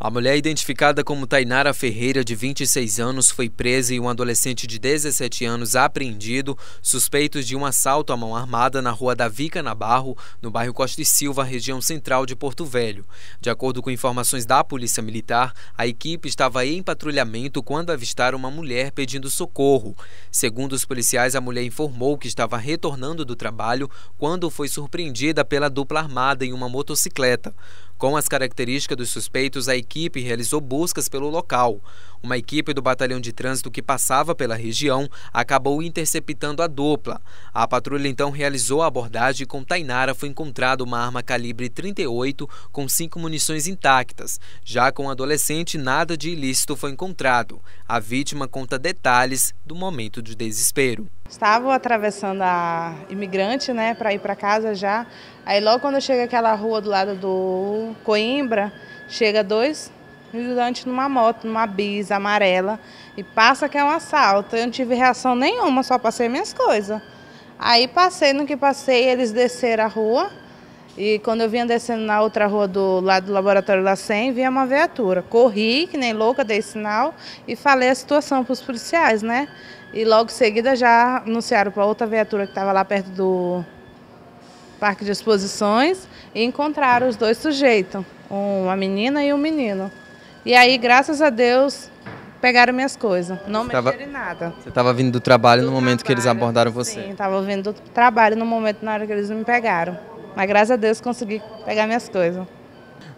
A mulher identificada como Tainara Ferreira, de 26 anos, foi presa e um adolescente de 17 anos apreendido, suspeitos de um assalto à mão armada na rua Davi Canabarro, no bairro Costa e Silva, região central de Porto Velho. De acordo com informações da Polícia Militar, a equipe estava em patrulhamento quando avistaram uma mulher pedindo socorro. Segundo os policiais, a mulher informou que estava retornando do trabalho quando foi surpreendida pela dupla armada em uma motocicleta. Com as características dos suspeitos, a equipe equipe realizou buscas pelo local. Uma equipe do batalhão de trânsito que passava pela região acabou interceptando a dupla. A patrulha então realizou a abordagem e com Tainara foi encontrada uma arma calibre 38 com cinco munições intactas. Já com o adolescente, nada de ilícito foi encontrado. A vítima conta detalhes do momento de desespero. Estava atravessando a imigrante, né, para ir para casa já. Aí logo quando chega aquela rua do lado do Coimbra, chega dois estudante numa moto, numa bis amarela, e passa que é um assalto. Eu não tive reação nenhuma, só passei minhas coisas. Aí passei no que passei, eles desceram a rua, e quando eu vinha descendo na outra rua do lado do laboratório da Lacem, vinha uma viatura. Corri, que nem louca, dei sinal e falei a situação para os policiais, né? E logo em seguida já anunciaram para outra viatura que estava lá perto do parque de exposições e encontraram os dois sujeitos, uma menina e um menino. E aí, graças a Deus, pegaram minhas coisas. Não você mexeram tava, em nada. Você estava vindo do trabalho do no momento trabalho, que eles abordaram você? Sim, estava vindo do trabalho no momento, na hora que eles me pegaram. Mas graças a Deus consegui pegar minhas coisas.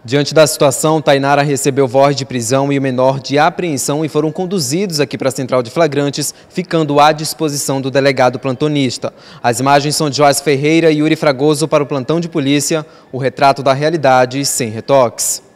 Diante da situação, Tainara recebeu voz de prisão e o menor de apreensão e foram conduzidos aqui para a central de flagrantes, ficando à disposição do delegado plantonista. As imagens são de Joás Ferreira e Yuri Fragoso para o plantão de polícia, o retrato da realidade sem retoques.